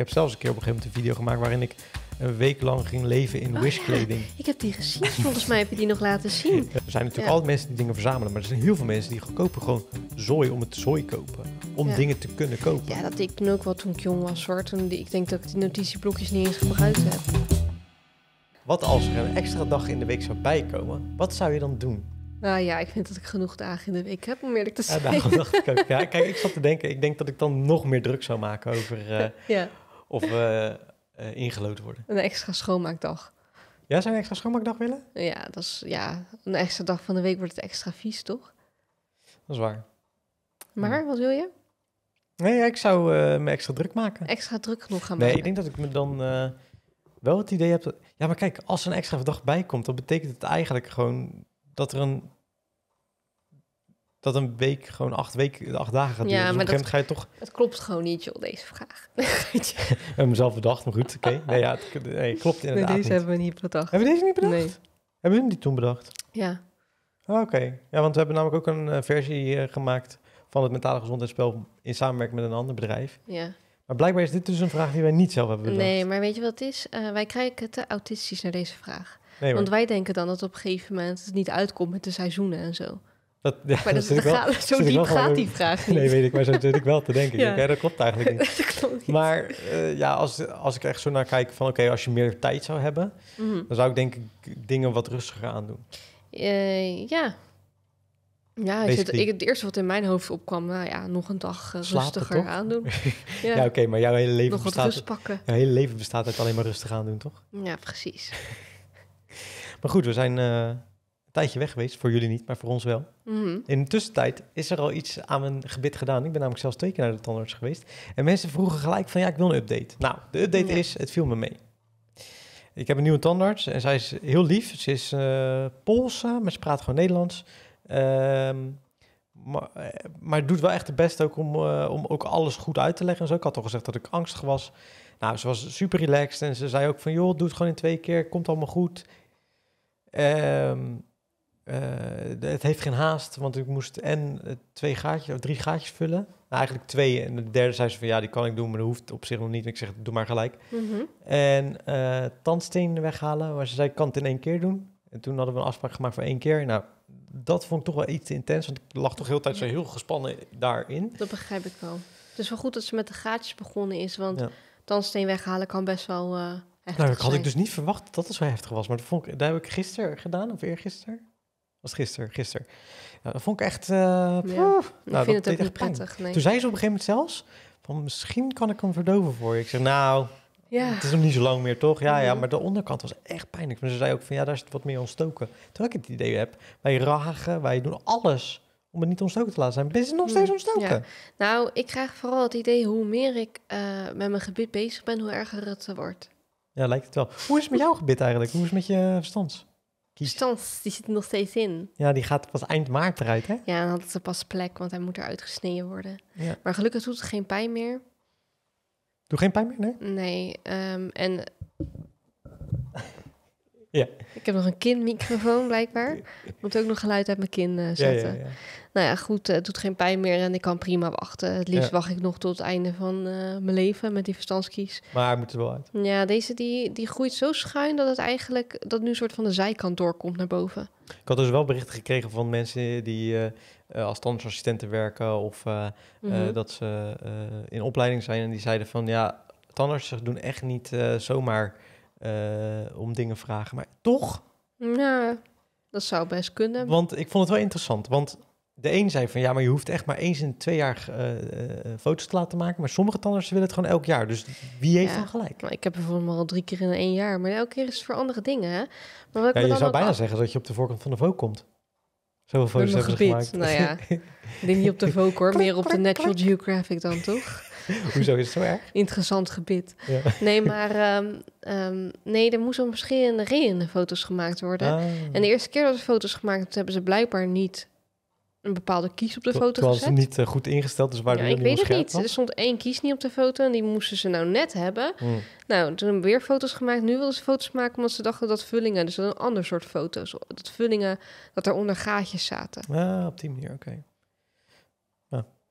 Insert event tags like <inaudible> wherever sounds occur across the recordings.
Ik heb zelfs een keer op een gegeven moment een video gemaakt waarin ik een week lang ging leven in oh, wishkleding. Ik heb die gezien. Volgens mij heb je die nog laten zien. <laughs> Er zijn natuurlijk altijd mensen die dingen verzamelen, maar er zijn heel veel mensen die kopen gewoon zooi om het zooi kopen. Om dingen te kunnen kopen. Ja, dat ik toen ook wel toen ik jong was hoor. Toen, ik denk dat ik die notitieblokjes niet eens gebruikt heb. Wat als er een extra dag in de week zou bijkomen, wat zou je dan doen? Nou ja, ik vind dat ik genoeg dagen in de week heb, om eerlijk te zijn. <laughs> Ja, dacht ik ook. kijk, ik zat te denken, ik denk dat ik dan nog meer druk zou maken over, eh, ja. Of we uh, eh, worden. Een extra schoonmaakdag. Ja, zou je een extra schoonmaakdag willen? Ja, dat is, ja, een extra dag van de week wordt het extra vies, toch? Dat is waar. Maar, hmm. wat wil je? Nee, ik zou eh, me extra druk maken. Extra druk genoeg gaan nee, maken. Nee, ik denk dat ik me dan eh, wel het idee heb... Dat... Ja, maar kijk, als er een extra dag bij komt... dan betekent het eigenlijk gewoon dat er een dat een week gewoon acht, weken, acht dagen gaat duren. Ja, dus maar dat, ga je toch... Het klopt gewoon niet, joh, deze vraag. <laughs> <laughs> we hebben mezelf bedacht, maar goed, oké. <laughs> Nee, ja, het, nee, klopt inderdaad nee, deze hebben we niet bedacht. Hebben deze niet bedacht? Nee. Hebben we die toen bedacht? Ja. Ah, oké. Ja, want we hebben namelijk ook een eh, versie eh, gemaakt van het mentale gezondheidsspel in samenwerking met een ander bedrijf. Ja. Maar blijkbaar is dit dus een vraag die wij niet zelf hebben bedacht. Nee, maar weet je wat het is? Eh, wij krijgen te autistisch naar deze vraag. Nee, Want wij denken dan dat op een gegeven moment het niet uitkomt met de seizoenen en zo. Dat, ja, maar <laughs> dat, dat wel, zo diep die vraag Nee, weet ik, maar zo zit ik wel te denken. <laughs> ja. ja dat klopt eigenlijk <laughs> niet. Maar eh, ja, als, als ik echt zo naar kijk van... oké, als je meer tijd zou hebben... Mhm. dan zou ik denk ik dingen wat rustiger aandoen. Uh, eh, ja. Ja, ik het eerste wat in mijn hoofd opkwam... nou ja, nog een dag eh, rustiger aandoen. ja, ja oké, maar jouw hele leven bestaat... Rust pakken. Jouw hele leven bestaat uit alleen maar rustig aandoen, toch? Ja, precies. maar goed, we zijn tijdje weg geweest. Voor jullie niet, maar voor ons wel. Mhm. In de tussentijd is er al iets aan mijn gebit gedaan. Ik ben namelijk zelfs twee keer naar de tandarts geweest. En mensen vroegen gelijk van, ja, ik wil een update. Nou, de update is, het viel me mee. Ik heb een nieuwe tandarts en zij is heel lief. Ze is uh, Poolse, maar ze praat gewoon Nederlands. Ehm, maar, eh, maar doet wel echt het best ook om, eh, om ook alles goed uit te leggen. En zo. Ik had al gezegd dat ik angstig was. Nou, ze was super relaxed en ze zei ook van... joh, doe het gewoon in twee keer, komt allemaal goed. Ehm, eh, het heeft geen haast, want ik moest en eh, twee gaatjes, of drie gaatjes vullen. Nou, eigenlijk twee. En de derde zei ze van ja, die kan ik doen, maar dat hoeft op zich nog niet. ik zeg, doe maar gelijk. Mhm. En eh, tandsteen weghalen, waar ze zei, ik kan het in één keer doen. En toen hadden we een afspraak gemaakt voor één keer. Nou, dat vond ik toch wel iets te intens, want ik lag toch heel tijd zo heel gespannen daarin. Dat begrijp ik wel. Het is wel goed dat ze met de gaatjes begonnen is, want tandsteen weghalen kan best wel... Uh, nou, dat had ik dus niet verwacht dat dat zo heftig was. Maar dat vond ik, dat heb ik gisteren gedaan, of eergisteren was gisteren, gisteren. Nou, dat vond ik echt... Eh, ik vind nou, het ook niet prettig. Nee. Toen zei ze op een gegeven moment zelfs... van misschien kan ik hem verdoven voor je. Ik zeg, nou, ja. het is nog niet zo lang meer, toch? Ja, ja, mhm. maar de onderkant was echt pijnlijk. Maar ze zei ook van, ja, daar is het wat meer ontstoken. Toen ik het idee heb, wij ragen, wij doen alles... om het niet ontstoken te laten zijn. Ben is nog steeds mhm, ontstoken. Nou, ik krijg vooral het idee... hoe meer ik eh, met mijn gebit bezig ben... hoe erger het wordt. Ja, lijkt het wel. Hoe is het met jouw gebit eigenlijk? Hoe is het met je verstand? Stans, die zit er nog steeds in. Ja, die gaat pas eind maart eruit, hè? Ja, dan had ze pas plek, want hij moet eruit gesneden worden. Ja. Maar gelukkig doet het geen pijn meer. Doe geen pijn meer, nee? Nee, ehm, en... <laughs> ja. Ik heb nog een kindmicrofoon, blijkbaar. Moet ook nog geluid uit mijn kin eh, zetten. Ja, ja, nou ja, goed, eh, het doet geen pijn meer en ik kan prima wachten. Het liefst wacht ik nog tot het einde van eh, mijn leven met die verstandskies. Maar hij moet er wel uit. Ja, deze die, die groeit zo schuin dat het eigenlijk dat nu een soort van de zijkant doorkomt naar boven. Ik had dus wel berichten gekregen van mensen die eh, als tandartsassistenten werken of mhm. dat ze in opleiding zijn en die zeiden van ja, tandartsen doen echt niet zomaar om dingen vragen, maar toch. Ja, dat zou best kunnen. Want ik vond het wel interessant, want de een zei van ja, maar je hoeft echt maar eens in twee jaar eh, eh, foto's te laten maken. Maar sommige tandartsen willen het gewoon elk jaar. Dus wie heeft ja, dan gelijk? Maar ik heb bijvoorbeeld al drie keer in één jaar. Maar elke keer is het voor andere dingen. Maar wat je dan zou bijna zeggen dat je op de voorkant van de volk komt. Zoveel foto's hebben ze Nou ja, <laughs> ik denk niet op de Vogue hoor. Meer op de Natural Geographic dan toch? <laughs> Hoezo is het zo erg? Interessant gebit. Nee, maar ehm, ehm, nee, er moesten verschillende redenen foto's gemaakt worden. Ah. En de eerste keer dat ze foto's gemaakt hebben ze blijkbaar niet een bepaalde kies op de foto Terwijl ze was niet eh, goed ingesteld, dus waar ja, nou, ik weet het niet. Er stond één kies niet op de foto en die moesten ze nou net hebben. Hmm. Nou, toen hebben we weer foto's gemaakt. Nu wilden ze foto's maken omdat ze dachten dat vullingen, dus een ander soort foto's, dat vullingen, dat er onder gaatjes zaten. Ah, op die manier, oké.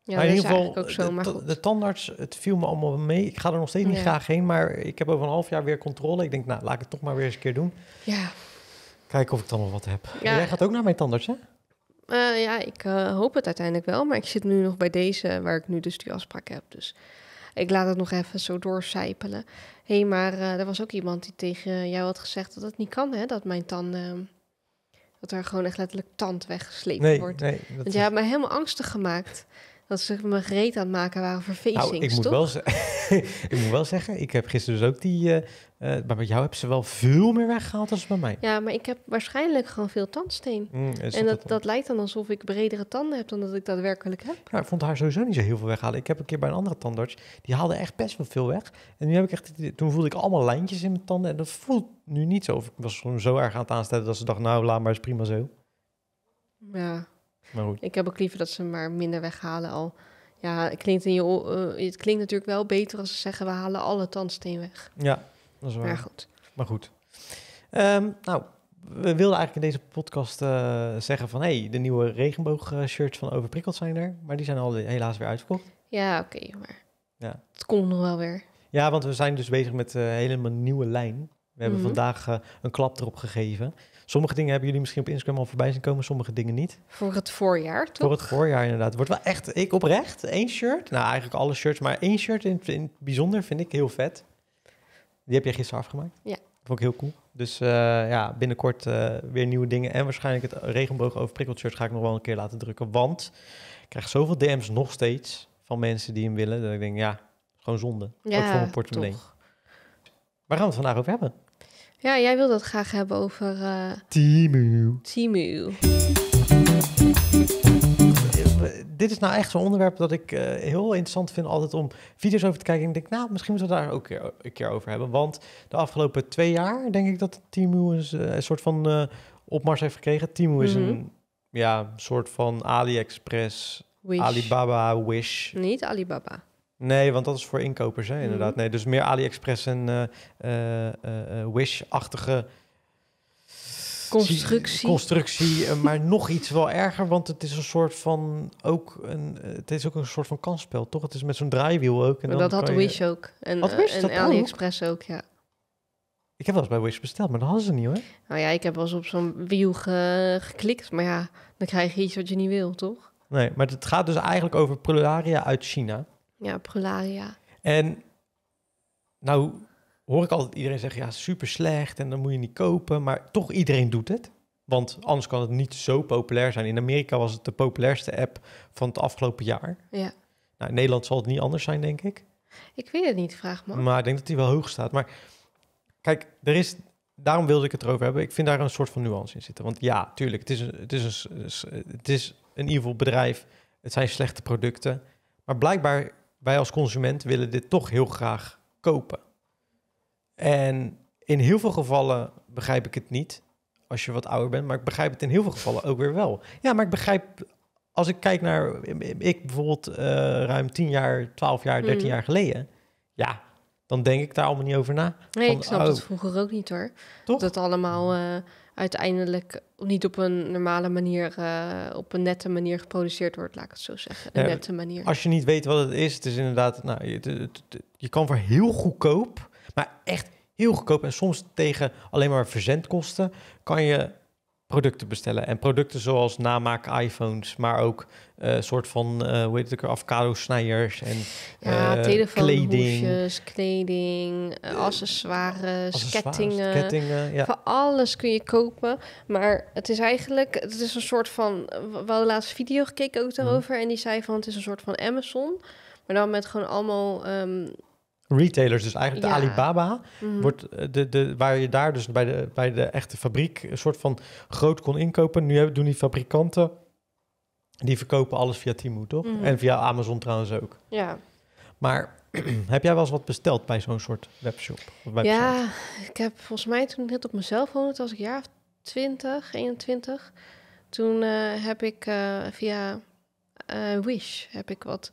Ja, in ieder geval, ook zo, de, tandarts, het viel me allemaal mee. Ik ga er nog steeds niet graag heen, maar ik heb over een half jaar weer controle. Ik denk, nou, laat ik het toch maar weer eens een keer doen. Ja. Kijken of ik dan nog wat heb. Jij gaat ook naar mijn tandarts, hè? Eh, ja, ik eh, hoop het uiteindelijk wel. Maar ik zit nu nog bij deze, waar ik nu dus die afspraak heb. Dus ik laat het nog even zo doorcijpelen. Hé, hey, maar uh, er was ook iemand die tegen jou had gezegd dat dat niet kan, hè? Dat mijn tanden... dat er gewoon echt letterlijk tand weggesleept wordt. Nee, Want jij hebt mij helemaal angstig gemaakt dat ze me gereed aan het maken waren voor nou, facings, ik, moet toch? Wel <laughs> ik moet wel zeggen, ik heb gisteren dus ook die... Eh, eh, maar bij jou hebben ze wel veel meer weggehaald dan bij mij. Ja, maar ik heb waarschijnlijk gewoon veel tandsteen. Mm, en dat, dat, lijkt dan alsof ik bredere tanden heb dan dat ik daadwerkelijk heb. Ja, ik vond haar sowieso niet zo heel veel weghalen. Ik heb een keer bij een andere tandarts, die haalde echt best wel veel weg. En nu heb ik echt, toen voelde ik allemaal lijntjes in mijn tanden. En dat voelt nu niet zo. Ik was gewoon zo erg aan het aanstellen dat ze dacht, nou laat maar, is prima zo. Ja, maar goed. Ik heb ook liever dat ze maar minder weghalen al. Ja, het klinkt, in je, eh, het klinkt natuurlijk wel beter als ze zeggen... we halen alle tandsteen weg. Ja, dat is waar. Maar goed. Maar goed. Ehm, nou, we wilden eigenlijk in deze podcast eh, zeggen van... hé, hey, de nieuwe regenboog shirts van Overprikkeld zijn er... maar die zijn al helaas weer uitverkocht. Ja, oké, maar ja. het komt nog wel weer. Ja, want we zijn dus bezig met eh, een helemaal nieuwe lijn. We hebben mhm. vandaag een klap erop gegeven. Sommige dingen hebben jullie misschien op Instagram al voorbij zien komen, sommige dingen niet. Voor het voorjaar, toch? Voor het voorjaar, inderdaad. Wordt wel echt, ik oprecht, één shirt. Nou, eigenlijk alle shirts, maar één shirt in, het bijzonder vind ik heel vet. Die heb jij gisteren afgemaakt. Ja. Vond ik heel cool. Dus eh, ja, binnenkort eh, weer nieuwe dingen. En waarschijnlijk het regenboog overprikkeld shirt ga ik nog wel een keer laten drukken. Want ik krijg zoveel DM's nog steeds van mensen die hem willen. Dat ik denk, ja, gewoon zonde. Ja, voor mijn portemonnee. Toch. Waar gaan we het vandaag over hebben? Ja, jij wilde het graag hebben over... Uh... Timu. Timu. Dit is nou echt zo'n onderwerp dat ik eh, heel interessant vind altijd om video's over te kijken. ik denk, nou, misschien moeten we daar ook keer, een keer over hebben. Want de afgelopen twee jaar denk ik dat Timu een, een soort van eh, opmars heeft gekregen. Timu is mhm. een ja, soort van AliExpress, Alibaba, Wish. Niet Alibaba. Nee, want dat is voor inkopers, hè, mhm. inderdaad. Nee, dus meer AliExpress en eh, eh, eh, Wish-achtige constructie. Constructie, maar <laughs> nog iets wel erger, want het is een soort van ook een, het is ook een soort van kansspel, toch? Het is met zo'n draaiwiel ook. En dat had Wish je... ook en, had Wish, en AliExpress ook? ja. Ik heb wel eens bij Wish besteld, maar dat hadden ze niet hoor. Nou ja, ik heb wel eens op zo'n wiel geklikt, maar ja, dan krijg je iets wat je niet wil, toch? Nee, maar het gaat dus eigenlijk over prularia uit China. Ja, prularia. En nou hoor ik altijd iedereen zeggen, ja, super slecht en dan moet je niet kopen. Maar toch iedereen doet het. Want anders kan het niet zo populair zijn. In Amerika was het de populairste app van het afgelopen jaar. Ja. Nou, in Nederland zal het niet anders zijn, denk ik. Ik weet het niet, vraag me. Maar ik denk dat hij wel hoog staat. Maar kijk, er is, daarom wilde ik het erover hebben. Ik vind daar een soort van nuance in zitten. Want ja, tuurlijk, het is een, het is een, het is een evil bedrijf. Het zijn slechte producten. Maar blijkbaar wij als consument willen dit toch heel graag kopen. En in heel veel gevallen begrijp ik het niet, als je wat ouder bent, maar ik begrijp het in heel veel gevallen ook weer wel. Ja, maar ik begrijp, als ik kijk naar, ik bijvoorbeeld eh, ruim 10 jaar, 12 jaar, 13 mm. jaar geleden, ja, dan denk ik daar allemaal niet over na. Nee, ik snap het oh. vroeger ook niet hoor. Toch? Dat allemaal... Eh, uiteindelijk niet op een normale manier, eh, op een nette manier geproduceerd wordt, laat ik het zo zeggen. Een nette manier. Als je niet weet wat het is, het is inderdaad, nou, je, je kan voor heel goedkoop, maar echt heel goedkoop en soms tegen alleen maar verzendkosten, kan je producten bestellen. En producten zoals namaak iPhones, maar ook uh, soort van, uh, hoe heet het avocado-snijers en ja, uh, kleding. kleding, accessoires, kettingen. kettingen ja. alles kun je kopen. Maar het is eigenlijk, het is een soort van, we hadden laatst video gekeken ook daarover. Mhm. En die zei van, het is een soort van Amazon. Maar dan met gewoon allemaal... Ehm, retailers, dus eigenlijk de Alibaba, mhm. wordt eh, de, de, waar je daar dus bij de, bij de echte fabriek een soort van groot kon inkopen. Nu hebben, doen die fabrikanten, die verkopen alles via Timo, toch? Mhm. En via Amazon trouwens ook. Ja. Maar <clears throat> heb jij wel eens wat besteld bij zo'n soort webshop? ja, ik heb volgens mij toen net op mezelf woonde, als was ik jaar 20, 21. Toen eh, heb ik eh, via Wish heb ik wat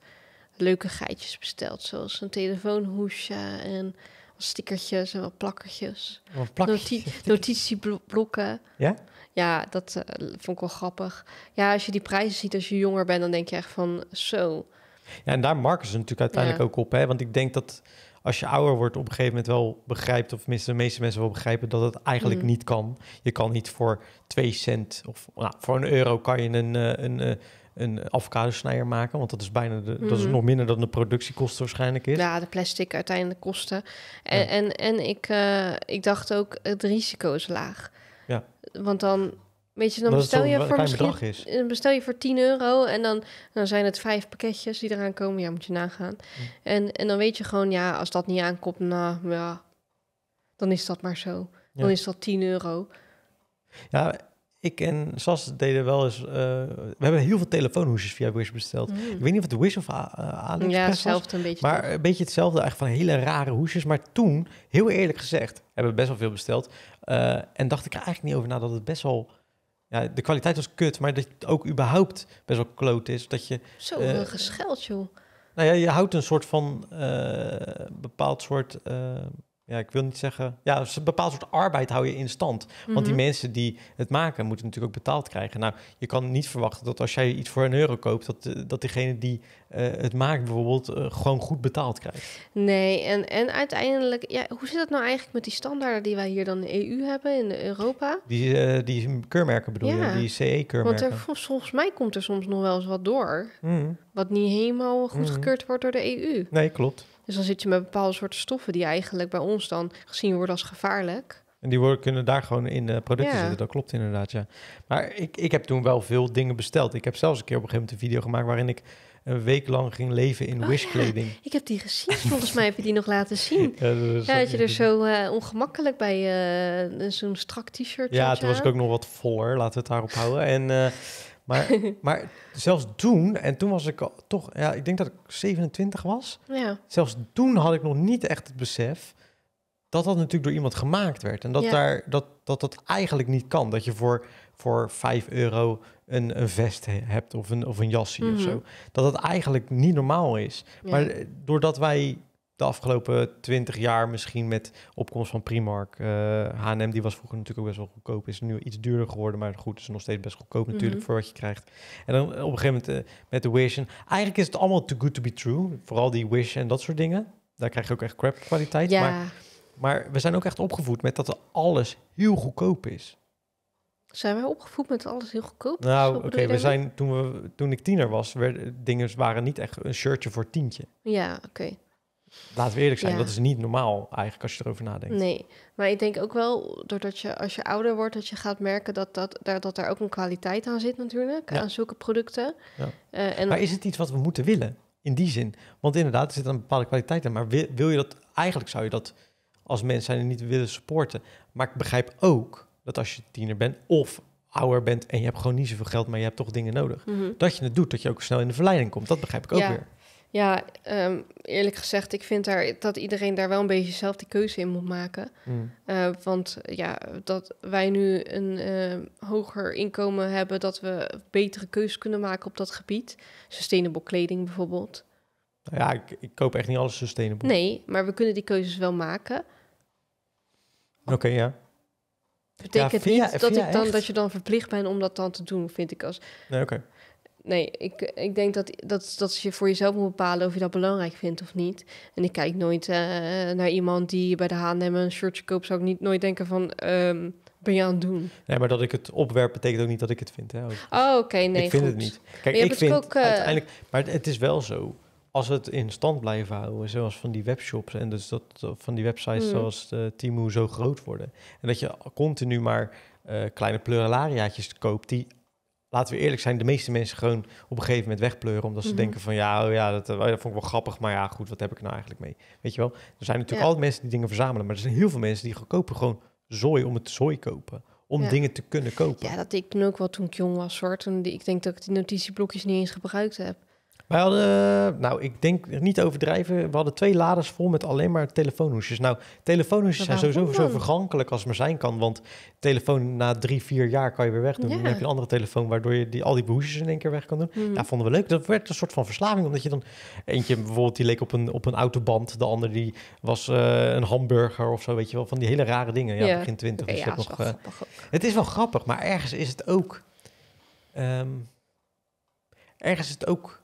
leuke geitjes besteld. Zoals een telefoonhoesje en stickertjes en wat plakkertjes. Wat plakkertjes? notitieblokken. Ja? Ja, dat eh, vond ik wel grappig. Ja, als je die prijzen ziet als je jonger bent, dan denk je echt van zo. Ja, en daar marken ze natuurlijk uiteindelijk ook op. Hè? Want ik denk dat als je ouder wordt, op een gegeven moment wel begrijpt, of tenminste de meeste mensen wel begrijpen, dat het eigenlijk mhm. niet kan. Je kan niet voor twee cent of nou, voor een euro kan je een, eh, een, een eh, een snijer maken. Want dat is bijna de, dat is mhm. nog minder dan de productiekosten waarschijnlijk is. Ja, de plastic uiteindelijk kosten. En, en, en ik, eh, ik dacht ook, het risico is laag. Ja. Want dan, weet je, dan bestel je voor misschien, is. bestel je voor 10 euro en dan, dan zijn het vijf pakketjes die eraan komen. Ja, moet je nagaan. En, en dan weet je gewoon, ja, als dat niet aankomt, nou ja, dan is dat maar zo. Dan is dat 10 euro. Ja, ik en Sas deden wel eens... Eh, we hebben heel veel telefoonhoesjes via Wish besteld. Mm. Ik weet niet of de Wish of uh, ja, hetzelfde een beetje. Maar een beetje hetzelfde eigenlijk van hele rare hoesjes. Maar toen, heel eerlijk gezegd, hebben we best wel veel besteld. Eh, en dacht ik er eigenlijk niet over na dat het best wel... Ja, de kwaliteit was kut, maar dat het ook überhaupt best wel kloot is. Dat je, Zo, uh, gescheld, joh. Nou ja, je houdt een soort van bepaald soort ja, ik wil niet zeggen. Ja, dus een bepaald soort arbeid hou je in stand. Want die mhm. mensen die het maken, moeten natuurlijk ook betaald krijgen. Nou, je kan niet verwachten dat als jij iets voor een euro koopt, dat, eh, dat degene die eh, het maakt bijvoorbeeld eh, gewoon goed betaald krijgt. Nee, en, en uiteindelijk, ja, hoe zit het nou eigenlijk met die standaarden die wij hier dan in de EU hebben, in Europa? Die, die keurmerken bedoel je, die CE-keurmerken. Want er, volgens mij komt er soms nog wel eens wat door, mhm. wat niet helemaal mhm. goedgekeurd mm. wordt door de EU. Nee, klopt. Dus dan zit je met bepaalde soorten stoffen die eigenlijk bij ons dan gezien worden als gevaarlijk. En die worden, kunnen daar gewoon in de eh, producten zitten. Dat klopt inderdaad, ja. Maar ik, ik heb toen wel veel dingen besteld. Ik heb zelfs een keer op een gegeven moment een video gemaakt waarin ik een week lang ging leven in oh, wishkleding. Ik heb die gezien. Volgens mij heb je die nog laten zien. <laughs> Ja, dat, je er zo eh, ongemakkelijk bij een eh, zo'n strak t-shirt. Ja, toen was ik ook nog wat voller. Laten we het daarop houden. En uh, maar, <laughs> maar zelfs toen, en toen was ik toch, ja, ik denk dat ik 27 was. Ja. Zelfs toen had ik nog niet echt het besef dat dat natuurlijk door iemand gemaakt werd. En dat daar, dat, dat, dat eigenlijk niet kan. Dat je voor, voor 5 euro een, een vest hebt of een, of een jasje of mhm. zo. Dat dat eigenlijk niet normaal is. Maar eh, doordat wij de afgelopen 20 jaar misschien met opkomst van Primark. Eh, H&M, die was vroeger natuurlijk ook best wel goedkoop. Is nu iets duurder geworden, maar goed, is nog steeds best goedkoop natuurlijk mhm. voor wat je krijgt. En dan op een gegeven moment eh, met de Wish. En eigenlijk is het allemaal too good to be true. Vooral die Wish en dat soort dingen. Daar krijg je ook echt crap kwaliteit. Ja. Maar, maar we zijn ook echt opgevoed met dat alles heel goedkoop is. Zijn wij opgevoed met alles heel goedkoop? Nou, oké, we zijn toen, we, toen ik tiener was, werden dingen waren niet echt een shirtje voor tientje. Ja, oké. Laat we eerlijk zijn, dat is niet normaal eigenlijk als je erover nadenkt. Nee, maar ik denk ook wel, doordat je als je ouder wordt, dat je gaat merken dat, dat, daar, dat daar ook een kwaliteit aan zit natuurlijk, aan zulke producten. Ja. Eh, en maar is het iets wat we moeten willen? In die zin. Want inderdaad, er zit een bepaalde kwaliteit aan, Maar wil, wil je dat, eigenlijk zou je dat als mens zijn niet willen supporten. Maar ik begrijp ook dat als je tiener bent of ouder bent en je hebt gewoon niet zoveel geld, maar je hebt toch dingen nodig. Mhm. Dat je het doet, dat je ook snel in de verleiding komt. Dat begrijp ik ook ja. weer. Ja, ehm, eerlijk gezegd, ik vind daar, dat iedereen daar wel een beetje zelf die keuze in moet maken. Hmm. Eh, want ja, dat wij nu een ehm, hoger inkomen hebben, dat we betere keuzes kunnen maken op dat gebied. Sustainable kleding bijvoorbeeld. Ja, ik, ik koop echt niet alles sustainable. Nee, maar we kunnen die keuzes wel maken. Oké, ja. Betekent ja, niet dat, ik dan, dat je dan verplicht bent om dat dan te doen, vind ik als... Nee, oké nee, ik, ik denk dat, dat, dat je voor jezelf moet bepalen of je dat belangrijk vindt of niet. En ik kijk nooit eh, naar iemand die bij de H&M een shirtje koopt, zou ik niet nooit denken van... Um, ben je aan het doen? Nee, maar dat ik het opwerp betekent ook niet dat ik het vind. Hè? Oh, oké, nee, Ik vind het niet. Kijk, ik vind ook, eh, uiteindelijk... Maar het is wel zo als we het in stand blijven houden, zoals van die webshops en dus dat van die websites hmm. zoals uh, eh, Timo zo groot worden. En dat je continu maar kleine pluralariaatjes koopt die laten we eerlijk zijn, de meeste mensen gewoon op een gegeven moment wegpleuren. Omdat ze mhm. denken van ja, oh ja eh, dat, vond ik wel grappig. Maar ja, goed, wat heb ik nou eigenlijk mee? Weet je wel, er zijn natuurlijk altijd mensen die dingen verzamelen. Maar er zijn heel veel mensen die kopen gewoon zooi om het zooi kopen. Om dingen te kunnen kopen. Ja, dat ik ook wel toen ik jong was, hoor. die ik denk dat ik die notitieblokjes niet eens gebruikt heb. Wij hadden, eh, nou, ik denk niet overdrijven. We hadden twee laders vol met alleen maar telefoonhoesjes. Nou, telefoonhoesjes zijn sowieso zo vergankelijk als maar zijn kan. Want telefoon na drie, vier jaar kan je weer wegdoen. Ja. Dan heb je een andere telefoon waardoor je die, al die hoesjes in één keer weg kan doen. Mm. Dat vonden we leuk. Dat werd een soort van verslaving. Omdat je dan eentje bijvoorbeeld die leek op een, op een autoband. De ander die was eh, een hamburger of zo. Weet je wel, van die hele rare dingen. Ja, begin twintig. Dus is nog, eh, het is wel grappig, maar ergens is het ook... Ehm, ergens is het ook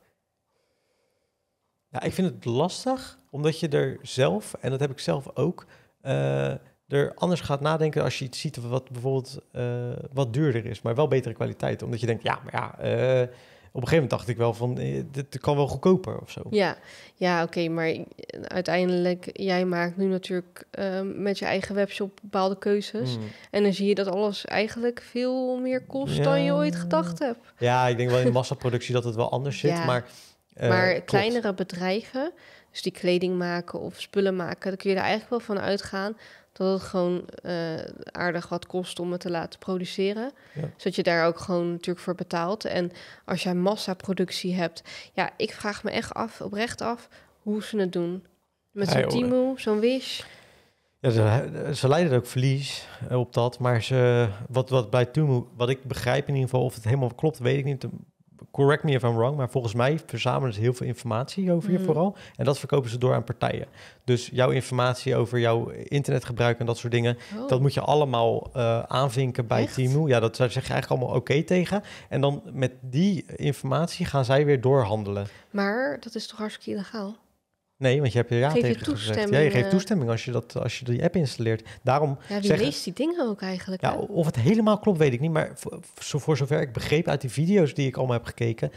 ja, nou, ik vind het lastig, omdat je er zelf, en dat heb ik zelf ook, eh, er anders gaat nadenken als je iets ziet wat bijvoorbeeld eh, wat duurder is, maar wel betere kwaliteit. Omdat je denkt, ja, maar ja, eh, op een gegeven moment dacht ik wel van, dit kan wel goedkoper of zo. Ja, ja oké, maar uiteindelijk, jij maakt nu natuurlijk ehm, met je eigen webshop bepaalde keuzes. Hmm. En dan zie je dat alles eigenlijk veel meer kost dan je ooit gedacht hebt. Ja, ik denk wel in massaproductie dat het wel anders zit, maar eh, maar kleinere bedrijven, dus die kleding maken of spullen maken, dan kun je er eigenlijk wel van uitgaan dat het gewoon uh, aardig wat kost om het te laten produceren. Ja. Zodat je daar ook gewoon natuurlijk voor betaalt. En als jij massaproductie hebt, ja, ik vraag me echt af, oprecht af, hoe ze het doen. Met zo'n Timo, zo'n Wish. Ja, ze, ze, leiden ook verlies eh, op dat. Maar ze, wat, wat bij Tumu, wat ik begrijp in ieder geval, of het helemaal klopt, weet ik niet correct me if I'm wrong, maar volgens mij verzamelen ze heel veel informatie over je mm. vooral. En dat verkopen ze door aan partijen. Dus jouw informatie over jouw internetgebruik en dat soort dingen, oh. dat moet je allemaal eh, aanvinken bij Echt? Ja, dat, zeg je eigenlijk allemaal oké tegen. En dan met die informatie gaan zij weer doorhandelen. Maar dat is toch hartstikke illegaal? Nee, want je hebt je ja je je geeft eh, toestemming als je, dat, als je die app installeert. Daarom ja, wie leest die dingen ook eigenlijk? Ja, of het helemaal klopt, weet ik niet. Maar voor, voor, zover ik begreep uit die video's die ik allemaal heb gekeken...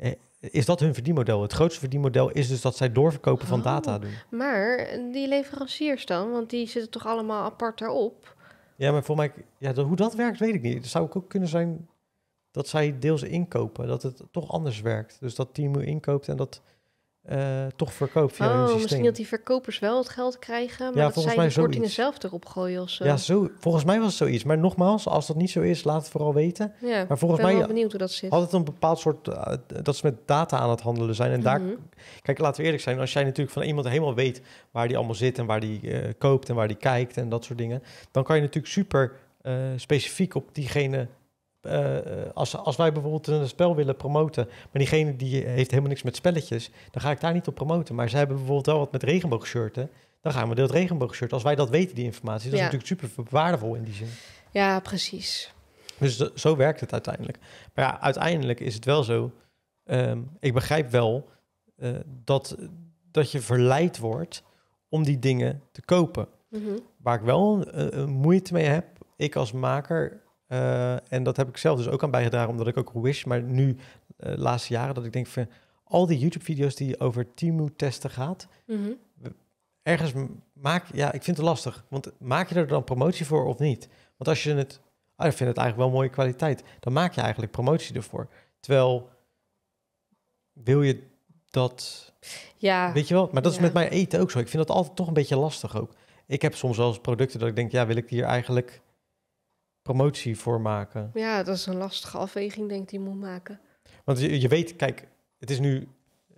Eh, is dat hun verdienmodel. Het grootste verdienmodel is dus dat zij doorverkopen van oh, data doen. Maar die leveranciers dan, want die zitten toch allemaal apart daarop? Ja, maar voor mij... Ja, hoe dat werkt, weet ik niet. Het zou ook kunnen zijn dat zij deels inkopen. Dat het toch anders werkt. Dus dat Timo inkoopt en dat eh, toch verkoopt via oh, hun systeem. Misschien dat die verkopers wel het geld krijgen, maar dat volgens zij de kortingen zelf erop gooien of zo. Ja, zo, volgens mij was het zoiets. Maar nogmaals, als dat niet zo is, laat het vooral weten. Ja, maar volgens mij wel benieuwd hoe dat zit. Had het een bepaald soort, eh, dat ze met data aan het handelen zijn. En daar, mhm. kijk, laten we eerlijk zijn, als jij natuurlijk van iemand helemaal weet waar die allemaal zit en waar die eh, koopt en waar die kijkt en dat soort dingen, dan kan je natuurlijk super specifiek op diegene eh, eh, als, als wij bijvoorbeeld een spel willen promoten, maar diegene die heeft helemaal niks met spelletjes, dan ga ik daar niet op promoten. Maar ze hebben bijvoorbeeld wel wat met regenboogshirten, dan gaan we dat regenboogshirt. Als wij dat weten, die informatie, dat is natuurlijk super waardevol in die zin. Ja, precies. Dus zo werkt het uiteindelijk. Maar ja, uiteindelijk is het wel zo. Ehm, ik begrijp wel eh, dat, dat je verleid wordt om die dingen te kopen. Mm Waar ik wel uh, moeite mee heb, ik als maker, eh, en dat heb ik zelf dus ook aan bijgedragen, omdat ik ook wish, maar nu, de eh, laatste jaren, dat ik denk van al die YouTube-video's die over Timu-testen gaat, mhm. ergens maak, ja, ik vind het lastig. Want maak je er dan promotie voor of niet? Want als je het, ah, ik vind het eigenlijk wel mooie kwaliteit, dan maak je eigenlijk promotie ervoor. Terwijl, wil je dat, ja, weet je wel? Maar dat is met mijn eten ook zo. Ik vind dat altijd toch een beetje lastig ook. Ik heb soms wel eens producten dat ik denk, ja, wil ik die hier eigenlijk promotie voor maken? Ja, dat is een lastige afweging, denk ik, die moet maken. Want je, je weet, kijk, het is nu.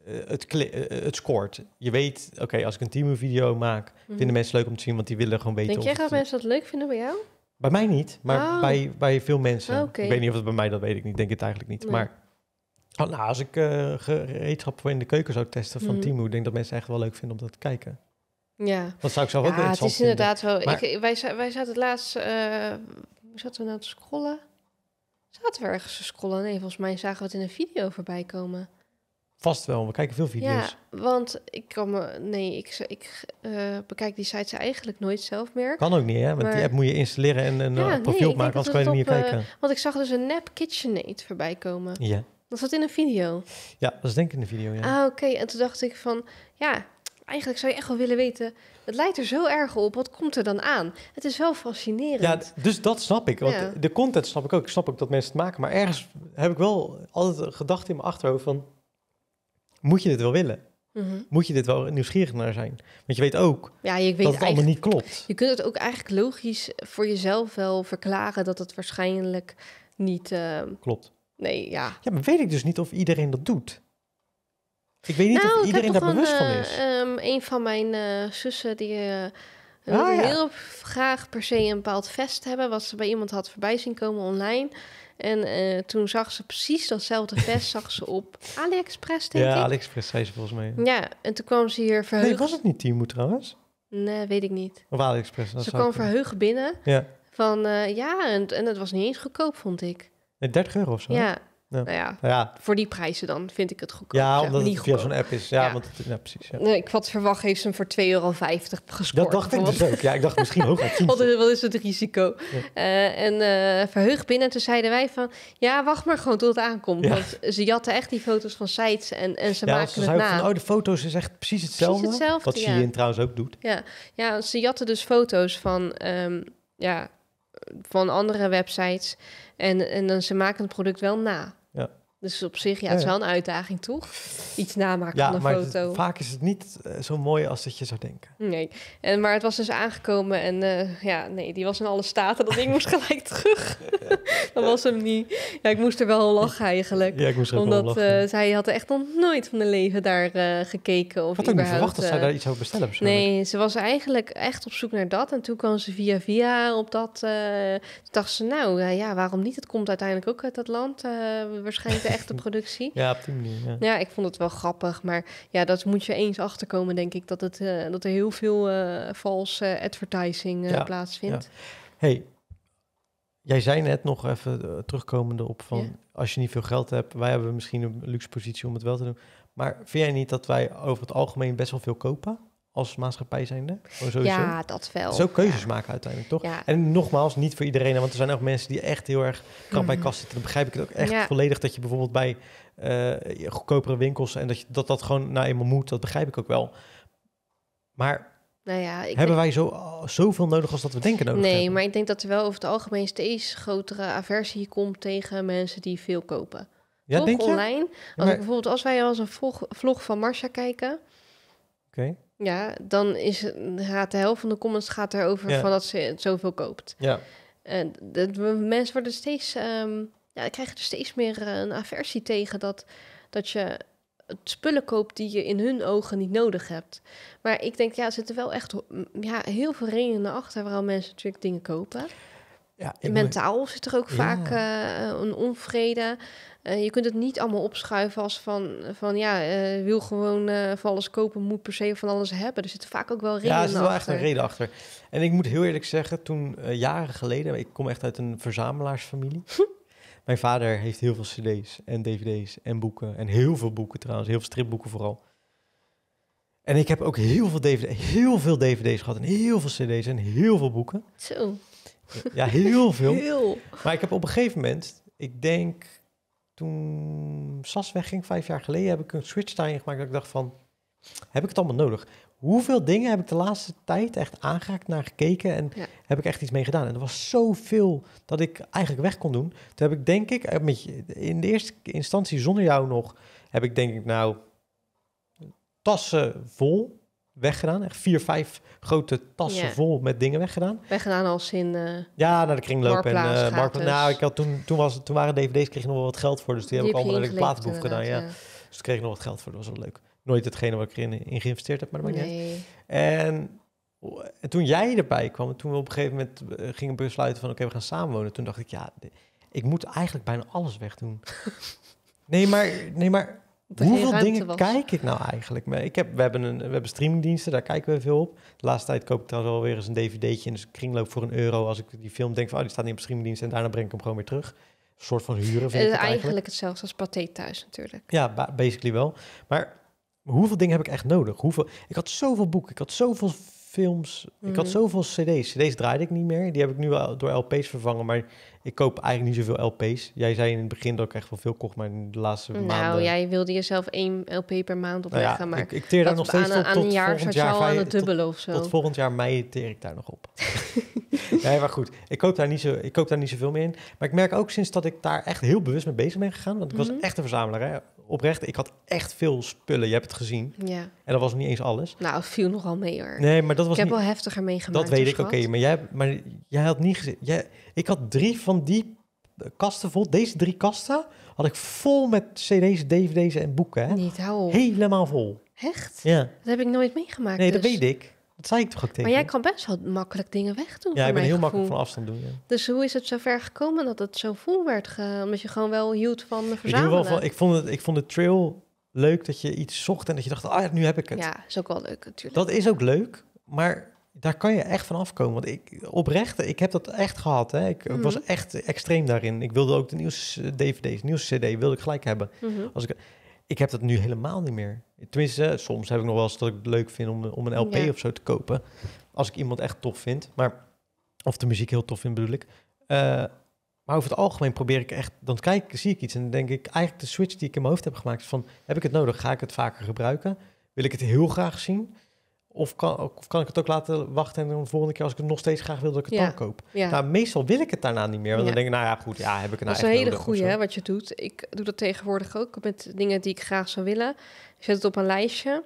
Eh, het, eh, eh, het scoort. Je weet, oké, als ik een video maak, mhm. vinden mensen leuk om te zien, want die willen gewoon weten. Denk jij dat mensen dat leuk vinden bij jou? Bij mij niet, maar oh. bij, bij veel mensen. Ah, ik weet niet of het bij mij, dat weet ik niet. denk het eigenlijk niet. Maar oh, nou, als ik gereedschap voor in de keuken zou testen van mm. Timo, denk dat mensen echt wel leuk vinden om dat te kijken. Ja. Dat zou ik zelf ook wel Ja, het is inderdaad zo. Ik, wij, wij zaten laatst... We zaten aan nou te scrollen? Zaten we ergens te scrollen? Nee, volgens mij zagen we het in een video voorbij komen. Vast wel, we kijken veel video's. Ja, want ik kan me. Nee, ik, ik eh, bekijk die ze eigenlijk nooit zelf meer. Kan ook niet, hè? Want die app moet je installeren en een eh, profiel nee, maken, anders kan je niet meer kijken. Eh, want ik zag dus een nep KitchenAid voorbij komen. Ja. Was zat in een video? Ja, dat is denk ik in de video, ja. Ah, oké. En toen dacht ik van, ja, eigenlijk zou je echt wel willen weten... Het lijkt er zo erg op. Wat komt er dan aan? Het is wel fascinerend. Ja, dus dat snap ik. Want de content snap ik ook. Ik snap ook dat mensen het maken. Maar ergens heb ik wel altijd een gedachte in mijn achterhoofd van... Moet je dit wel willen? Mhm. Moet je dit wel nieuwsgierig naar zijn? Want je weet ook ja, weet dat het allemaal niet klopt. Je kunt het ook eigenlijk logisch voor jezelf wel verklaren... dat het waarschijnlijk niet... Eh, klopt. Nee, ja. Ja, maar weet ik dus niet of iedereen dat doet. Ik weet niet of nou, iedereen daar bewust van is. Um, een van mijn eh, zussen die eh, ah, heel graag per se een bepaald vest hebben, wat ze bij iemand had voorbij zien komen online. En toen zag ze precies datzelfde vest zag ze op <laughs> AliExpress, denk ja, ik. Ja, AliExpress zei ze volgens mij. Ja, en toen kwam ze hier verheugd. Nee, was het niet Timo trouwens? Nee, weet ik niet. Of AliExpress. Dat ze kwam verheugd binnen. Ja. Van, ja, en, en het was niet eens goedkoop, vond ik. Nee, 30 euro of zo? Ja, nou ja. ja, voor die prijzen dan vind ik het goedkoop. Ja, omdat het niet via zo'n app is. Ja, Want precies. Ja. Nee, ik had verwacht, heeft ze hem voor 2,50 euro gescoord. Dat dacht ik dus ook. Ja, ik dacht misschien ook. <laughs> wat, is, het risico? Eh, en uh, verheugd binnen, toen zeiden wij van... Ja, wacht maar gewoon tot het aankomt. Want ze jatten echt die foto's van sites en, en ze maken het na. Van, oh, de foto's is echt precies hetzelfde. hetzelfde wat Shein trouwens ook doet. Ja, ja ze jatten dus foto's van... Ehm, ja, van andere websites. En, en dan ze maken het product wel na. Ja. Dus op zich, ja, het is wel een uitdaging, toch? Iets namaken ja, van een foto. vaak is het niet eh, zo mooi als dat je zou denken. Nee, en, maar het was dus aangekomen en eh, ja, nee, die was in alle staten. Dat ding moest <laughs> gelijk terug. <laughs> dat was hem niet. Ja, ik moest er wel lachen eigenlijk. Ja, ik moest er Omdat eh, zij had echt nog nooit van haar leven daar gekeken. Of had ik niet verwacht dat zij daar iets zou bestellen. Nee, ze was eigenlijk echt op zoek naar dat. En toen kwam ze via via op dat. toen dacht ze, nou ja, waarom niet? Het komt uiteindelijk ook uit dat land. waarschijnlijk echte productie. Ja, op die manier. Ja. ik vond het wel grappig. Maar ja, dat moet je eens achterkomen, denk ik. Dat, het, eh, dat er heel veel uh, valse advertising eh, plaatsvindt. hey, jij zei net nog even terugkomende op van... als je niet veel geld hebt... wij hebben misschien een luxe positie om het wel te doen. Maar vind jij niet dat wij over het algemeen best wel veel kopen? als maatschappij zijnde? Oh, ja, dat wel. Zo keuzes maken uiteindelijk, toch? Ja. En nogmaals, niet voor iedereen, want er zijn ook mensen die echt heel erg krap bij mhm. kast zitten. Dan begrijp ik het ook echt volledig dat je bijvoorbeeld bij uh, goedkopere winkels en dat, je, dat dat gewoon nou eenmaal moet, dat begrijp ik ook wel. Maar nou ja, ik hebben wij zo, zoveel nodig als dat we denken nodig nee, hebben? maar ik denk dat er wel over het algemeen steeds grotere aversie komt tegen mensen die veel kopen. Ja, online. Als bijvoorbeeld als wij als een vlog, van Marsha kijken... Okay. Ja, dan is, gaat de helft van de comments gaat erover van dat ze zoveel koopt. Ja. En de, mensen worden steeds, ehm, ja, krijgen er steeds meer eh, een aversie tegen dat, dat je spullen koopt die je in hun ogen niet nodig hebt. Maar ik denk, ja, er zitten wel echt ja, heel veel redenen achter waarom mensen natuurlijk dingen kopen. Ja, Mentaal zit er ook vaak eh, een onvrede. Eh, je kunt het niet allemaal opschuiven als van, van ja, eh, wil gewoon eh, van alles kopen, moet per se van alles hebben. Er zit vaak ook wel reden achter. Ja, er zit wel echt een reden achter. En ik moet heel eerlijk zeggen, toen jaren geleden, ik kom echt uit een verzamelaarsfamilie. <laughs> Mijn vader heeft heel veel cd's en dvd's en boeken. En heel veel boeken trouwens, heel veel stripboeken vooral. En ik heb ook heel veel, DVD's, heel veel dvd's gehad en heel veel cd's en heel veel boeken. Zo. Ja, heel veel. <laughs> Heel. Maar ik heb op een gegeven moment, ik denk toen SAS wegging, vijf jaar geleden, heb ik een switch daarin gemaakt. Dat ik dacht van, heb ik het allemaal nodig? Hoeveel dingen heb ik de laatste tijd echt aangeraakt, naar gekeken en heb ik echt iets mee gedaan? En er was zoveel dat ik eigenlijk weg kon doen. Toen heb ik denk ik, eh, in de eerste instantie zonder jou nog, heb ik denk ik nou tassen vol weggedaan. Echt vier, vijf grote tassen vol met dingen weggedaan. Weggedaan als in... Eh, ja, naar de kringloop en uh, marktplaats. Nou, ik had toen, toen, was, toen waren dvd's, kreeg ik nog wel wat geld voor. Dus die, die heb ik allemaal naar de plaatboef gedaan. Ja. ja. Dus kreeg ik nog wat geld voor. Dat was wel leuk. Nooit hetgene wat ik erin in geïnvesteerd heb, maar dat maakt nee. En en toen jij erbij kwam, en toen we op een gegeven moment eh, gingen besluiten van oké, we gaan samenwonen, toen dacht ik, ja, ik moet eigenlijk bijna alles wegdoen. <laughs> nee, maar, nee, maar Hoeveel dingen kijk ik nou eigenlijk? Ik heb, we, hebben een, we hebben streamingdiensten, daar kijken we veel op. De laatste tijd koop ik trouwens alweer eens een dvd'tje in de dus kringloop voor een euro. Als ik die film denk van, oh, die staat niet op streamingdienst en daarna breng ik hem gewoon weer terug. Een soort van huren. Vind eigenlijk. hetzelfde als paté thuis natuurlijk. Ja, basically wel. Maar hoeveel dingen heb ik echt nodig? Hoeveel, ik had zoveel boeken, ik had zoveel films, ik had mhm. zoveel cd's. Cd's draaide ik niet meer, die heb ik nu wel door lp's vervangen. Maar ik koop eigenlijk niet zoveel LP's. Jij zei in het begin dat ik echt wel veel kocht, maar in de laatste nou, maanden... Nou, jij wilde jezelf één LP per maand op nou ja, gaan maken. Ik, teer daar nog steeds aan, op tot een jaar volgend jaar. Aan het dubbelen of zo. Tot, volgend jaar mei teer ik daar nog op. <laughs> <laughs> nee, maar goed. Ik koop, daar niet zo, ik koop daar niet zoveel meer in. Maar ik merk ook sinds dat ik daar echt heel bewust mee bezig ben gegaan. Want ik was mhm. echt een verzamelaar. Hè? Oprecht, ik had echt veel spullen. Je hebt het gezien. Ja. En dat was niet eens alles. Nou, het viel nogal mee hoor. Nee, maar dat was Ik heb wel heftiger meegemaakt. Dat weet ik, oké. maar, jij, maar jij had niet gezien... Jij, ik had drie van die kasten vol. Deze drie kasten had ik vol met cd's, dvd's en boeken. Hè? Niet, hou Helemaal vol. Echt? Ja. Dat heb ik nooit meegemaakt. Nee, dat dus. weet ik. Dat zei ik toch ook tegen Maar jij kan best wel makkelijk dingen wegdoen. Ja, ik ben heel makkelijk van afstand doen. Dus hoe is het zover gekomen dat het zo vol werd? Ge... Omdat je gewoon wel hield van verzamelen. Ik, ik, vond het, ik vond de trail leuk dat je iets zocht en dat je dacht, ah, nu heb ik het. Ja, is ook wel leuk natuurlijk. Dat is ook leuk, maar daar kan je echt van afkomen. Want ik, oprecht, ik heb dat echt gehad. Hè. Ik was mhm. echt extreem daarin. Ik wilde ook de eh, nieuwste dvds nieuwste cd wilde ik gelijk hebben. Mhm. Als ik, ik heb dat nu helemaal niet meer. Tenminste, eh, soms heb ik nog wel eens dat ik het leuk vind om, om een LP of zo te kopen. Als ik iemand echt tof vind. Maar, of de muziek heel tof vind, bedoel ik. Eh, maar over het algemeen probeer ik echt... Dan kijk, zie ik iets en dan denk ik... Eigenlijk de switch die ik in mijn hoofd heb gemaakt... van heb ik het nodig? Ga ik het vaker gebruiken? Wil ik het heel graag zien? Of kan, of kan ik het ook laten wachten en de volgende keer als ik het nog steeds graag wil dat ik het ja. dan koop? Ja. Nou, meestal wil ik het daarna niet meer. Want dan denk ik, nou ja, goed, ja, heb ik een nou Dat is nou een hele goede wat je doet. Ik doe dat tegenwoordig ook met dingen die ik graag zou willen. Ik zet het op een lijstje. Nou,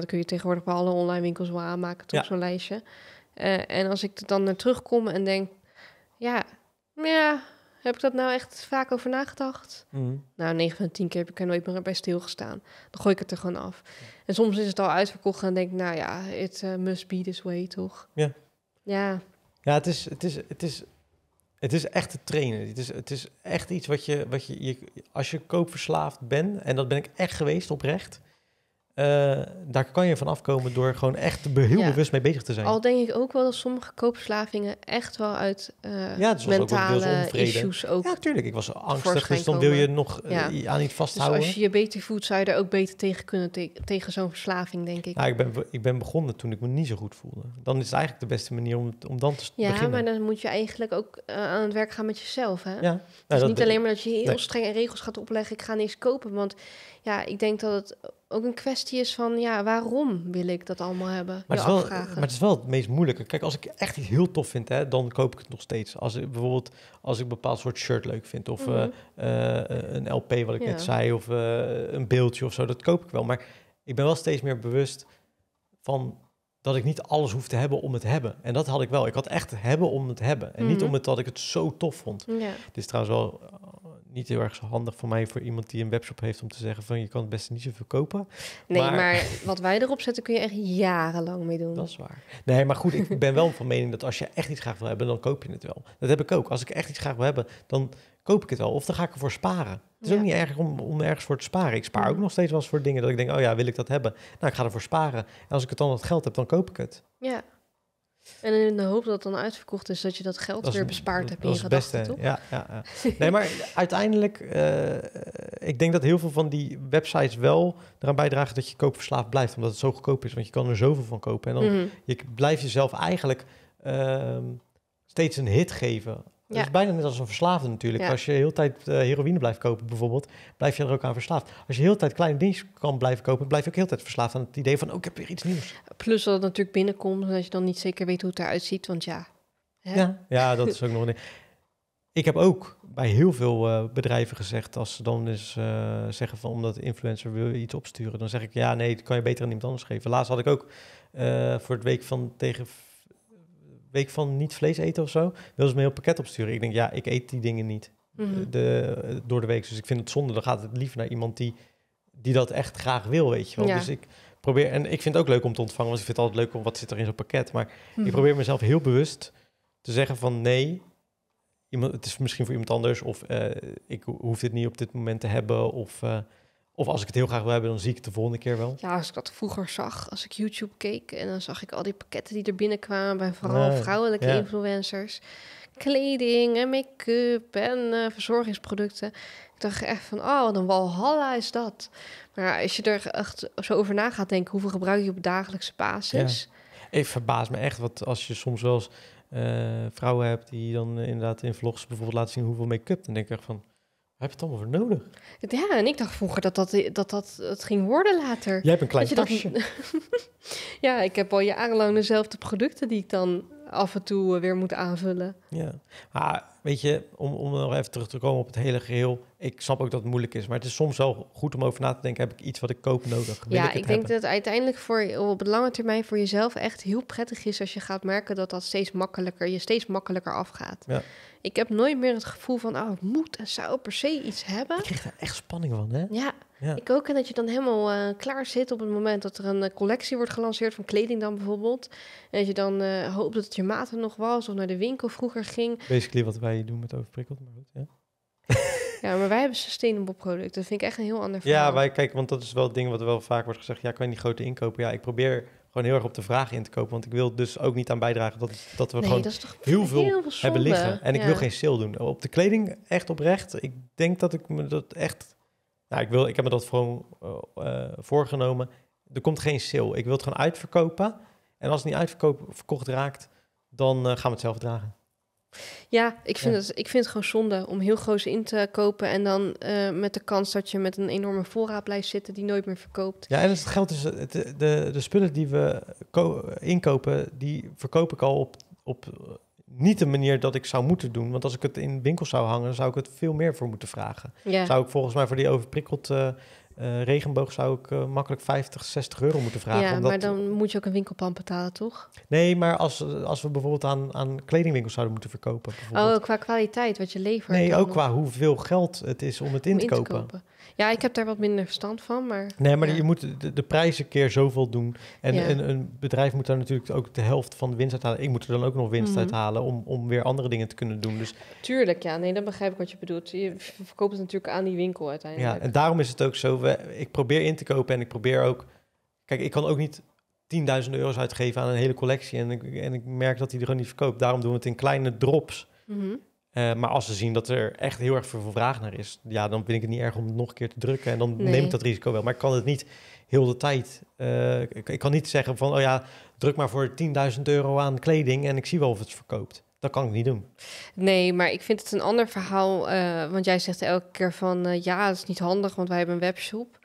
dan kun je tegenwoordig bij alle online winkels wel aanmaken, toch zo'n lijstje. Eh, en als ik er dan naar terugkom en denk, ja, nou ja, heb ik dat nou echt vaak over nagedacht? Mm. Nou, 9 van 10 keer heb ik er nooit meer bij stilgestaan. Dan gooi ik het er gewoon af. En soms is het al uitverkocht en denk ik, nou ja, it eh, must be this way, toch? Ja. Ja. Ja, het is, het is, het is, het is echt te trainen. Het is, het is echt iets wat je, wat je, je als je koopverslaafd bent, en dat ben ik echt geweest oprecht, eh, daar kan je van afkomen door gewoon echt heel bewust mee bezig te zijn. Al denk ik ook wel dat sommige koopverslavingen echt wel uit eh, ja, mentale ook issues ook. Ja, tuurlijk. Ik was angstig, dus dan wil je nog eh, ja. uh, aan niet vasthouden. Dus als je je beter voelt, zou je er ook beter tegen kunnen tegen zo'n verslaving, denk ik. Nou, ik ben, ik ben begonnen toen ik me niet zo goed voelde. Dan is het eigenlijk de beste manier om, om dan te ja, beginnen. Ja, maar dan moet je eigenlijk ook aan het werk gaan met jezelf. Hè? Ja. Nou, dus niet alleen maar dat je heel strenge regels gaat opleggen. Ik ga niks kopen, want ja, ik denk dat het ook een kwestie is van, ja, waarom wil ik dat allemaal hebben? Maar het, is wel, maar het is wel het meest moeilijke. Kijk, als ik echt iets heel tof vind, hè, dan koop ik het nog steeds. Als ik bijvoorbeeld, als ik een bepaald soort shirt leuk vind, of mhm. eh, eh, een LP, wat ik net zei, of eh, een beeldje of zo, dat koop ik wel. Maar ik ben wel steeds meer bewust van dat ik niet alles hoef te hebben om het hebben. En dat had ik wel. Ik had echt hebben om het hebben. En mm -hmm. niet mhm. omdat ik het zo tof vond. Ja. Het is trouwens wel niet heel erg zo handig voor mij voor iemand die een webshop heeft om te zeggen van je kan het beste niet zoveel kopen. Nee, maar, wat wij erop zetten kun je echt jarenlang mee doen. Dat is waar. Nee, maar goed, ik ben wel van mening dat als je echt iets graag wil hebben, dan koop je het wel. Dat heb ik ook. Als ik echt iets graag wil hebben, dan koop ik het wel. Of dan ga ik ervoor sparen. Het is ook niet erg om, om ergens voor te sparen. Ik spaar ook mm. nog steeds wel eens voor dingen dat ik denk, oh ja, wil ik dat hebben? Nou, ik ga ervoor sparen. En als ik het dan dat geld heb, dan koop ik het. Ja. En in de hoop dat het dan uitverkocht is, dat je dat geld weer bespaard hebt in je gedachten, toch? Ja, ja, ja. Nee, maar <laughs> uiteindelijk, uh, ik denk dat heel veel van die websites wel eraan bijdragen dat je koopverslaafd blijft, omdat het zo goedkoop is, want je kan er zoveel van kopen. En dan blijf mhm. je blijft jezelf eigenlijk ehm, steeds een hit geven ja. Dat is bijna net als een verslaafde natuurlijk. Als je heel tijd eh, heroïne blijft kopen bijvoorbeeld, blijf je er ook aan verslaafd. Als je heel tijd kleine dingetjes kan blijven kopen, blijf je ook heel tijd verslaafd aan het idee van, oh, ik heb weer iets nieuws. Plus dat het natuurlijk binnenkomt omdat dat je dan niet zeker weet hoe het eruit ziet, want ja. Ja, ja, dat is ook nog een ding. Ik heb ook bij heel veel eh, bedrijven gezegd, als ze dan eens eh, zeggen van omdat de influencer wil je iets opsturen, dan zeg ik ja, nee, dat kan je beter aan iemand anders geven. Laatst had ik ook voor het week van tegen week van niet vlees eten of zo, wil ze me heel pakket opsturen. Ik denk, ja, ik eet die dingen niet mhm. eh, de, eh, door de week. Dus ik vind het zonde, dan gaat het liever naar iemand die, die dat echt graag wil, weet je wel. Dus ik probeer, en ik vind het ook leuk om te ontvangen, want ik vind het altijd leuk om wat zit er in zo'n pakket. Maar ik mhm. probeer mezelf heel bewust te zeggen van nee, iemand, het is misschien voor iemand anders, of eh, ik hoef dit niet op dit moment te hebben, of... Of als ik het heel graag wil hebben, dan zie ik het de volgende keer wel. Ja, als ik dat vroeger zag, als ik YouTube keek en dan zag ik al die pakketten die er binnenkwamen bij vooral vrouwelijke influencers. Kleding en make-up en eh, verzorgingsproducten. Ik dacht echt van, oh, wat een walhalla is dat. Maar als je er echt zo over na gaat denken, hoeveel gebruik je op dagelijkse basis? Ja. Ik verbaas me echt, wat als je soms wel eens eh, vrouwen hebt die dan inderdaad in vlogs bijvoorbeeld laten zien hoeveel make-up, dan denk ik echt van, heb je het allemaal voor nodig? Ja, en ik dacht vroeger dat dat, dat, dat, het ging worden later. Jij hebt een klein tasje. <laughs> ja, ik heb al jarenlang dezelfde producten die ik dan af en toe eh, weer moet aanvullen. Ja, maar weet je, om, om nog even terug te komen op het hele geheel. Ik snap ook dat het moeilijk is, maar het is soms wel goed om over na te denken: heb ik iets wat ik koop nodig? ja, ik, denk hebben? dat uiteindelijk voor, op de lange termijn voor jezelf echt heel prettig is als je gaat merken dat dat steeds makkelijker, je steeds makkelijker afgaat. Ja. Ik heb nooit meer het gevoel van, oh, ik moet en zou per se iets hebben. Ik krijg daar echt spanning van, hè? Ja. Ik ook. En dat je dan helemaal eh, klaar zit op het moment dat er een eh, collectie wordt gelanceerd van kleding dan bijvoorbeeld. En dat je dan eh, hoopt dat het je maten nog was of naar de winkel vroeger ging. Basically wat wij doen met overprikkeld, maar goed, ja. <laughs> ja, maar wij hebben sustainable producten. Dat vind ik echt een heel ander verhaal. Ja, wij kijken, want dat is wel het ding wat wel vaak wordt gezegd. Ja, kan je niet grote inkopen? Ja, ik probeer gewoon heel erg op de vraag in te kopen. Want ik wil dus ook niet aan bijdragen dat, dat we gewoon heel, veel hebben liggen. En ik wil geen sale doen. Op de kleding echt oprecht. Ik denk dat ik me dat echt nou, ik, wil, ik heb me dat gewoon eh, eh, voorgenomen. Er komt geen sale. Ik wil het gewoon uitverkopen. En als het niet uitverkocht raakt, dan eh, gaan we het zelf dragen. Ja, ik vind, ja. Het, ik vind het gewoon zonde om heel groot in te kopen en dan met de kans dat je met een enorme voorraad blijft zitten die nooit meer verkoopt. Ja, en het geld is de, de, de spullen die we inkopen, die verkoop ik al op, op niet de manier dat ik zou moeten doen. Want als ik het in winkels zou hangen, zou ik het veel meer voor moeten vragen. Zou ik volgens mij voor die overprikkeld eh, eh, regenboog zou ik eh, makkelijk 50, 60 euro moeten vragen. Ja, maar dan moet je ook een winkelpan betalen, toch? Nee, maar als, als we bijvoorbeeld aan, aan kledingwinkels zouden moeten verkopen. Oh, qua kwaliteit wat je levert. Nee, ook qua hoeveel geld het is om het in, te, kopen. Ja, ik heb daar wat minder verstand van, maar... Nee, maar je moet de, prijzen keer zoveel doen. En, een bedrijf moet daar natuurlijk ook de helft van de winst halen Ik moet er dan ook nog winst mhm. uit halen om, om weer andere dingen te kunnen doen. Dus... Tuurlijk, ja. Nee, dan begrijp ik wat je bedoelt. Je verkoopt het natuurlijk aan die winkel uiteindelijk. Ja, en daarom is het ook zo. We, ik probeer in te kopen en ik probeer ook... Kijk, ik kan ook niet 10.000 euro's uitgeven aan een hele collectie. En ik, en ik merk dat die er gewoon niet verkoopt. Daarom doen we het in kleine drops. Mm eh, maar als ze zien dat er echt heel erg veel vraag naar is, ja, dan vind ik het niet erg om het nog een keer te drukken. En dan neem ik dat risico wel. Maar ik kan het niet heel de tijd. Eh, ik, kan niet zeggen van, oh ja, druk maar voor 10.000 euro aan kleding en ik zie wel of het verkoopt. Dat kan ik niet doen. Nee, maar ik vind het een ander verhaal. Eh, want jij zegt elke keer van, ja, het is niet handig, want wij hebben een webshop.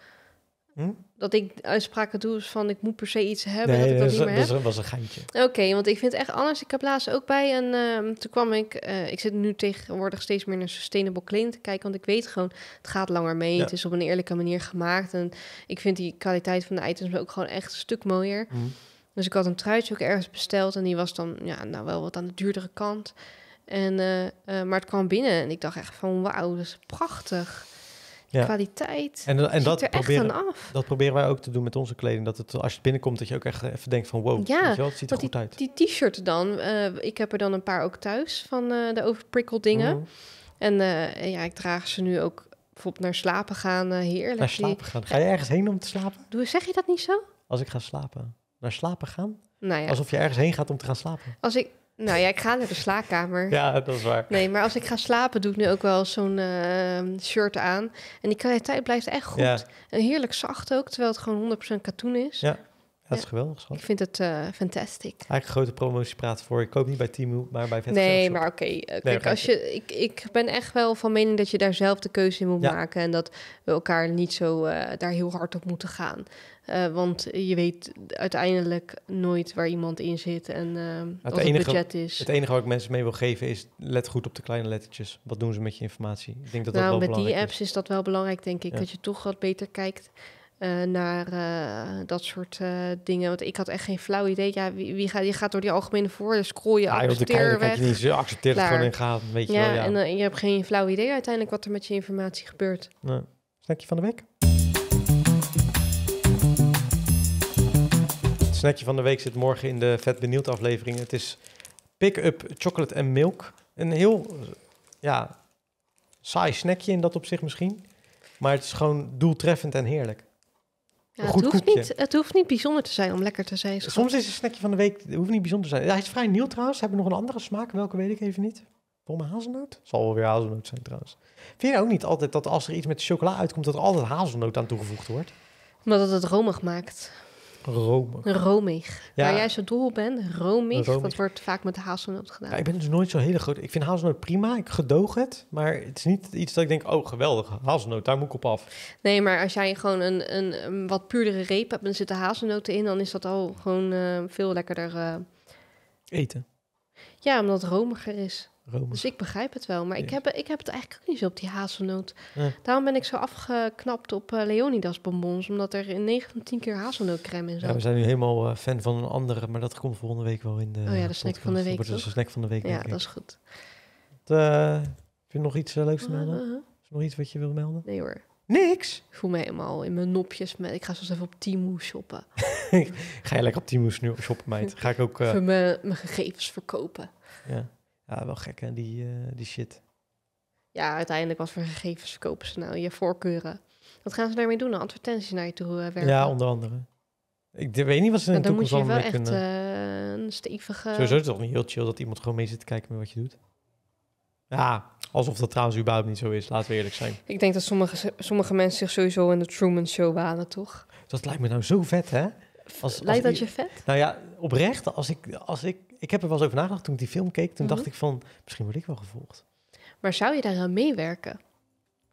Hm? Dat ik uitspraken doe van ik moet per se iets hebben. dat ik dat, niet meer heb. was een geintje. Oké, want ik vind echt anders. Ik heb laatst ook bij een. Ehm, toen kwam ik. Eh, ik zit nu tegenwoordig steeds meer naar sustainable kleding te kijken. Want ik weet gewoon, het gaat langer mee. Het is op een eerlijke manier gemaakt. En ik vind die kwaliteit van de items ook gewoon echt een stuk mooier. Hm. Dus ik had een truitje ook ergens besteld. En die was dan ja, nou wel wat aan de duurdere kant. En, eh, eh, maar het kwam binnen en ik dacht echt van wauw, dat is prachtig kwaliteit. En, en dat, proberen, dat proberen wij ook te doen met onze kleding. Dat het als je binnenkomt, dat je ook echt even denkt van wow, ja, wel, het ziet er goed uit. Die t-shirt dan, eh, ik heb er dan een paar ook thuis van eh, de overprikkel dingen. Mhm. En eh, ja, ik draag ze nu ook bijvoorbeeld naar slapen gaan, heerlijk. Naar slapen gaan. Ga je ergens heen om te slapen? Doe, zeg je dat niet zo? Als ik ga slapen. Naar slapen gaan? Nou ja. Alsof je ergens heen gaat om te gaan slapen. Als ik, nou ja, ik ga naar de slaapkamer. Ja, dat is waar. Nee, maar als ik ga slapen, doe ik nu ook wel zo'n ehm, shirt aan. En die kwaliteit blijft echt goed. Ja. En heerlijk zacht ook, terwijl het gewoon 100% katoen is. Ja dat is geweldig, schat. Ik vind het eh, fantastisch. Eigenlijk grote promotie praten voor. Ik koop niet bij Timo, maar bij Vet Nee, maar eh, oké. als je, ik, ik ben echt wel van mening dat je daar zelf de keuze in moet maken. En dat we elkaar niet zo eh, daar heel hard op moeten gaan. want je weet uiteindelijk nooit waar iemand in zit en wat het, enige, budget is. Het enige wat ik mensen mee wil geven is, let goed op de kleine lettertjes. Wat doen ze met je informatie? Ik denk dat dat nou, wel met die apps is. dat wel belangrijk, denk ik. Dat je toch wat beter kijkt. Eh, naar eh, dat soort eh, dingen. Want ik had echt geen flauw idee. Ja, wie, wie gaat, je gaat door die algemene voordeur, scroll je, ja, accepteer Je niet, accepteert het gewoon in ja, ja. en je hebt geen flauw idee uiteindelijk wat er met je informatie gebeurt. snackje van de week? Het snackje van de week zit morgen in de Vet Benieuwd aflevering. Het is pick-up chocolate en milk. Een heel, ja, saai snackje in dat opzicht misschien. Maar het is gewoon doeltreffend en heerlijk het, hoeft niet, het hoeft niet bijzonder te zijn om lekker te zijn. Soms is een snackje van de week, het hoeft niet bijzonder te zijn. Hij is vrij nieuw trouwens. Hebben we nog een andere smaak? Welke weet ik even niet. Volgens hazelnoot? Zal wel weer hazelnoot zijn trouwens. Vind je ook niet altijd dat als er iets met chocola uitkomt, dat er altijd hazelnoot aan toegevoegd wordt? Omdat het het romig maakt. Romig. Romig. Ja. Waar jij zo dol op bent, romig, dat wordt vaak met hazelnoot gedaan. Ja, ik ben dus nooit zo hele groot. Ik vind hazelnoot prima, ik gedoog het. Maar het is niet iets dat ik denk, oh geweldig, hazelnoot, daar moet ik op af. Nee, maar als jij gewoon een, een, een wat puurdere reep hebt en zit zitten hazelnoten in... dan is dat al gewoon eh, veel lekkerder... Eh. Eten. Ja, omdat het romiger is. Dus ik begrijp het wel. Maar ik, heb, ik heb het eigenlijk ook niet zo op die hazelnoot. Daarom ben ik zo afgeknapt op uh, Leonidas bonbons. Omdat er in 9 van 10 keer hazelnootcreme in zat. Ja, we zijn nu helemaal eh, fan van een andere. Maar dat komt volgende week wel in de Oh ja, de snack van de week. Dat wordt dus de snack van de week. Ja, dat is goed. Eh, heb je nog iets leuks te melden? Is nog iets wat je wil melden? Nee hoor. Niks. Ik voel me helemaal in mijn nopjes. Met, ik ga zelfs even op Timo shoppen. <laughs> ga je lekker op Timo shoppen, meid? Ga ik ook... Even mijn, gegevens verkopen. Ja. Ja, wel gek hè, die, eh, die shit. Ja, uiteindelijk wat voor gegevens verkopen ze nou? Je voorkeuren. Wat gaan ze daarmee doen? advertentie naar je toe eh, werken? Ja, onder andere. Ik weet niet wat ze in de toekomst kunnen. dat moet je wel echt een stevige... Sowieso is het toch niet heel chill dat iemand gewoon mee zit te kijken met wat je doet? Ja, alsof dat trouwens überhaupt niet zo is. Laten we eerlijk zijn. Ik denk dat sommige, sommige mensen zich sowieso in de Truman Show banen toch? Dat lijkt me nou zo vet, hè? Als, Lijkt dat je vet? Nou ja, oprecht, als ik, als ik, ik heb er wel eens over nagedacht toen ik die film keek. Toen mhm. dacht ik van, misschien word ik wel gevolgd. Maar zou je daaraan meewerken?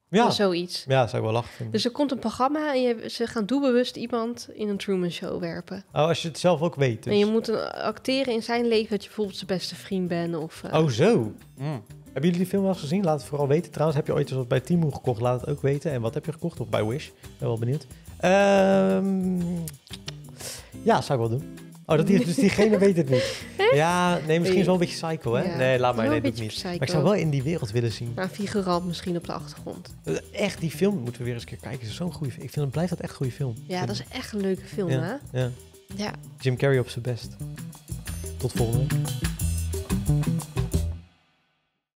Ja. Of zoiets. Ja, zou ik wel lachen vinden. Dus er komt een programma en je, ze gaan doelbewust iemand in een Truman Show werpen. Oh, als je het zelf ook weet. En je dus. moet acteren in zijn leven dat je bijvoorbeeld zijn beste vriend bent. Of, eh, Oh, zo. Mm. Hebben jullie die film wel eens gezien? Laat het vooral weten. Trouwens, heb je ooit eens bij Timo gekocht? Laat het ook weten. En wat heb je gekocht? Of bij Wish? Ik ben wel benieuwd. Ehm... Ja, zou ik wel doen. Oh, dat is, dus diegene weet het niet. <laughs> Ja, nee, misschien zo'n wel een beetje psycho, hè? nee, laat maar, nee, dat niet. Psycho. Maar ik zou wel in die wereld willen zien. Maar nou, figurant misschien op de achtergrond. Eh, echt, die film moeten we weer eens een keer kijken. Zo'n goede film. Ik vind, het blijft dat echt een goede film. Ja, dat is echt een leuke film, hè? Ja. ja. Jim Carrey op zijn best. Tot volgende week.